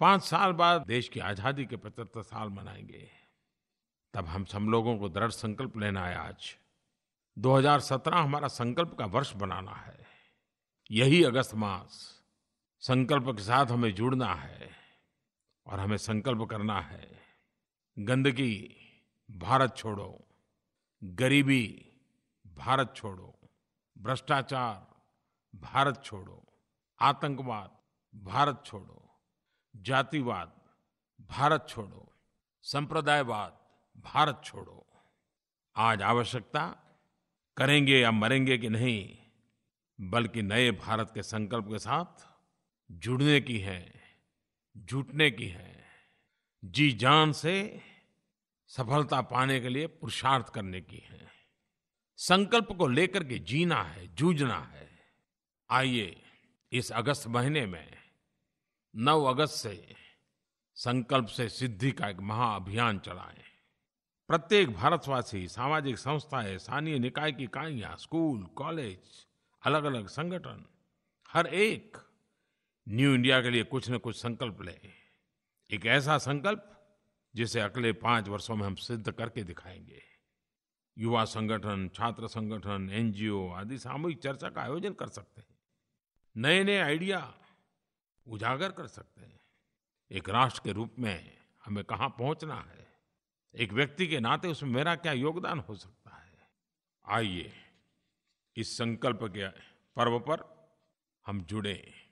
पांच साल बाद देश की आजादी के पचहत्तर साल मनाएंगे तब हम सब लोगों को दृढ़ संकल्प लेना है आज 2017 हमारा संकल्प का वर्ष बनाना है यही अगस्त मास संकल्प के साथ हमें जुड़ना है और हमें संकल्प करना है गंदगी भारत छोड़ो गरीबी भारत छोड़ो भ्रष्टाचार भारत छोड़ो आतंकवाद भारत छोड़ो जातिवाद भारत छोड़ो संप्रदायवाद भारत छोड़ो आज आवश्यकता करेंगे या मरेंगे कि नहीं बल्कि नए भारत के संकल्प के साथ जुड़ने की है जुटने की है जी जान से सफलता पाने के लिए पुरुषार्थ करने की है संकल्प को लेकर के जीना है जूझना है आइए इस अगस्त महीने में 9 अगस्त से संकल्प से सिद्धि का एक महाअभियान चलाएं प्रत्येक भारतवासी सामाजिक संस्थाएं स्थानीय निकाय की इकाइयां स्कूल कॉलेज अलग अलग संगठन हर एक न्यू इंडिया के लिए कुछ न कुछ संकल्प लें एक ऐसा संकल्प जिसे अगले पांच वर्षों में हम सिद्ध करके दिखाएंगे युवा संगठन छात्र संगठन एनजीओ आदि सामूहिक चर्चा का आयोजन कर सकते हैं नए नए आइडिया उजागर कर सकते हैं एक राष्ट्र के रूप में हमें कहाँ पहुँचना है एक व्यक्ति के नाते उसमें मेरा क्या योगदान हो सकता है आइए इस संकल्प के पर्व पर हम जुड़ें